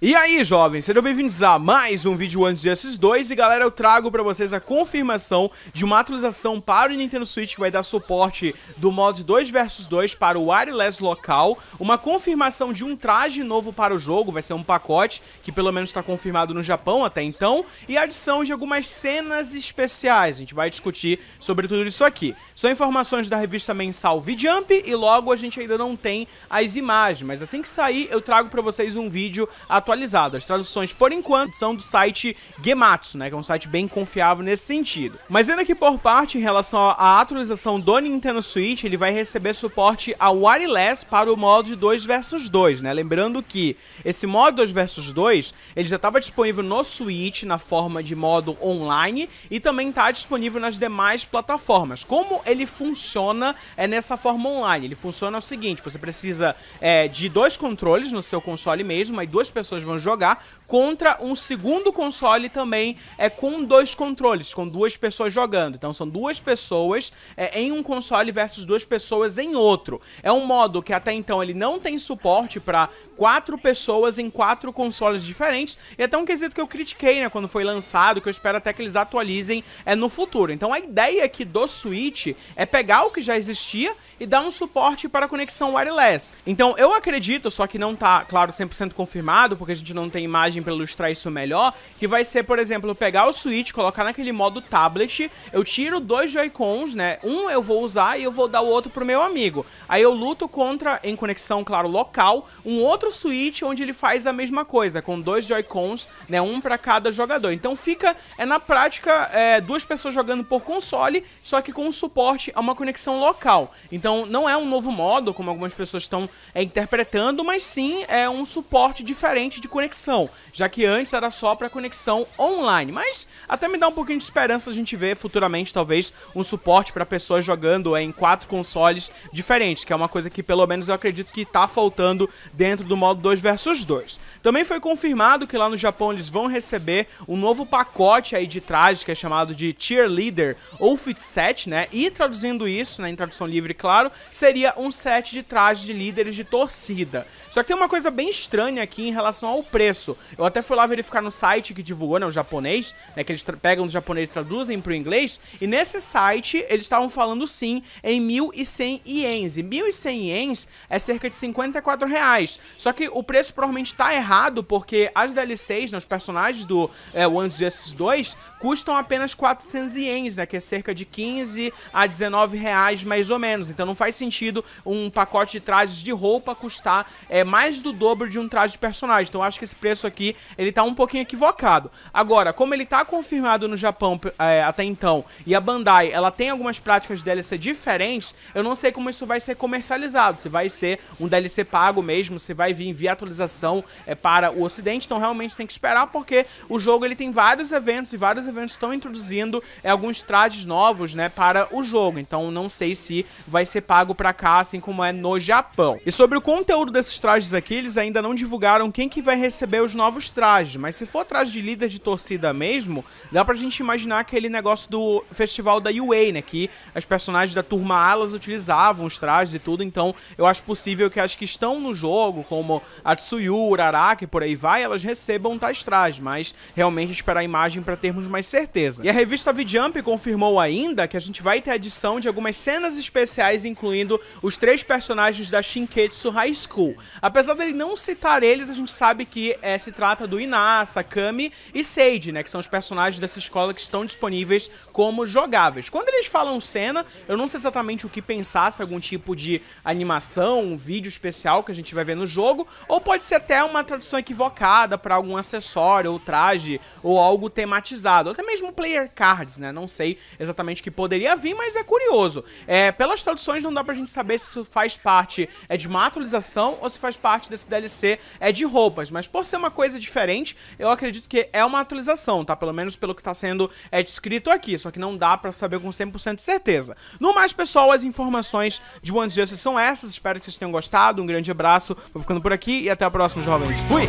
E aí, jovens, sejam bem-vindos a mais um vídeo antes desses dois E galera, eu trago pra vocês a confirmação de uma atualização para o Nintendo Switch Que vai dar suporte do modo 2 vs 2 para o wireless local Uma confirmação de um traje novo para o jogo, vai ser um pacote Que pelo menos está confirmado no Japão até então E a adição de algumas cenas especiais, a gente vai discutir sobre tudo isso aqui São informações da revista mensal V-Jump E logo a gente ainda não tem as imagens Mas assim que sair, eu trago pra vocês um vídeo atualizado atualizado. As traduções, por enquanto, são do site Gematsu, né, que é um site bem confiável nesse sentido. Mas ainda que por parte, em relação à atualização do Nintendo Switch, ele vai receber suporte ao wireless para o modo de 2 versus 2, né? Lembrando que esse modo 2 versus 2, ele já estava disponível no Switch na forma de modo online e também está disponível nas demais plataformas. Como ele funciona é nessa forma online? Ele funciona o seguinte, você precisa é, de dois controles no seu console mesmo, aí duas pessoas pessoas vão jogar contra um segundo console também é com dois controles, com duas pessoas jogando. Então são duas pessoas é, em um console versus duas pessoas em outro. É um modo que até então ele não tem suporte para quatro pessoas em quatro consoles diferentes. E até um quesito que eu critiquei, né, quando foi lançado, que eu espero até que eles atualizem é, no futuro. Então a ideia aqui do Switch é pegar o que já existia e dar um suporte para conexão wireless. Então eu acredito, só que não tá, claro, 100% confirmado, porque a gente não tem imagem imagem para ilustrar isso melhor, que vai ser, por exemplo, pegar o Switch, colocar naquele modo tablet, eu tiro dois Joy-Cons, né? Um eu vou usar e eu vou dar o outro pro meu amigo. Aí eu luto contra, em conexão, claro, local, um outro Switch onde ele faz a mesma coisa, com dois Joy-Cons, né? Um para cada jogador. Então fica, é na prática, é, duas pessoas jogando por console, só que com suporte a uma conexão local. Então não é um novo modo, como algumas pessoas estão é, interpretando, mas sim é um suporte diferente de conexão já que antes era só para conexão online. Mas até me dá um pouquinho de esperança a gente ver futuramente, talvez, um suporte para pessoas jogando é, em quatro consoles diferentes, que é uma coisa que pelo menos eu acredito que está faltando dentro do modo 2 versus 2. Também foi confirmado que lá no Japão eles vão receber um novo pacote aí de trajes que é chamado de Cheerleader ou Fit Set, né? E traduzindo isso, né, em tradução livre, claro, seria um set de trajes de líderes de torcida. Só que tem uma coisa bem estranha aqui em relação ao preço. Eu até fui lá verificar no site que divulgou, né, o japonês, né, que eles pegam do japonês e traduzem pro inglês, e nesse site eles estavam falando sim em 1.100 ienes. E 1.100 ienes é cerca de 54 reais. Só que o preço provavelmente tá errado, porque as DLCs, né, os personagens do é, One Justice 2, custam apenas 400 ienes, né, que é cerca de 15 a 19 reais mais ou menos. Então não faz sentido um pacote de trajes de roupa custar é, mais do dobro de um traje de personagem. Então acho que esse preço aqui ele tá um pouquinho equivocado. Agora, como ele tá confirmado no Japão é, até então, e a Bandai, ela tem algumas práticas de DLC diferentes, eu não sei como isso vai ser comercializado, se vai ser um DLC pago mesmo, se vai vir via atualização é, para o ocidente, então realmente tem que esperar, porque o jogo ele tem vários eventos, e vários eventos estão introduzindo é, alguns trajes novos, né, para o jogo, então não sei se vai ser pago para cá, assim como é no Japão. E sobre o conteúdo desses trajes aqui, eles ainda não divulgaram quem que vai receber os novos novos trajes, mas se for traje de líder de torcida mesmo, dá pra gente imaginar aquele negócio do festival da UA, né? Que as personagens da turma Alas utilizavam os trajes e tudo, então eu acho possível que as que estão no jogo, como a Tsuyu, Uraraka e por aí vai, elas recebam tais trajes, mas realmente esperar a imagem para termos mais certeza. E a revista V-Jump confirmou ainda que a gente vai ter adição de algumas cenas especiais, incluindo os três personagens da Shinketsu High School. Apesar dele não citar eles, a gente sabe que é, se trata trata do Inasa, Kami e Sage, né? Que são os personagens dessa escola que estão disponíveis como jogáveis. Quando eles falam cena, eu não sei exatamente o que pensar, se é algum tipo de animação, um vídeo especial que a gente vai ver no jogo, ou pode ser até uma tradução equivocada para algum acessório ou traje ou algo tematizado, até mesmo player cards, né? Não sei exatamente o que poderia vir, mas é curioso. É, pelas traduções não dá pra gente saber se isso faz parte é de uma atualização ou se faz parte desse DLC é de roupas, mas por ser uma coisa coisa diferente, eu acredito que é uma atualização, tá? Pelo menos pelo que tá sendo é, descrito aqui, só que não dá pra saber com 100% de certeza. No mais, pessoal, as informações de One Justice são essas, espero que vocês tenham gostado, um grande abraço, vou ficando por aqui e até a próxima, jovens. Fui!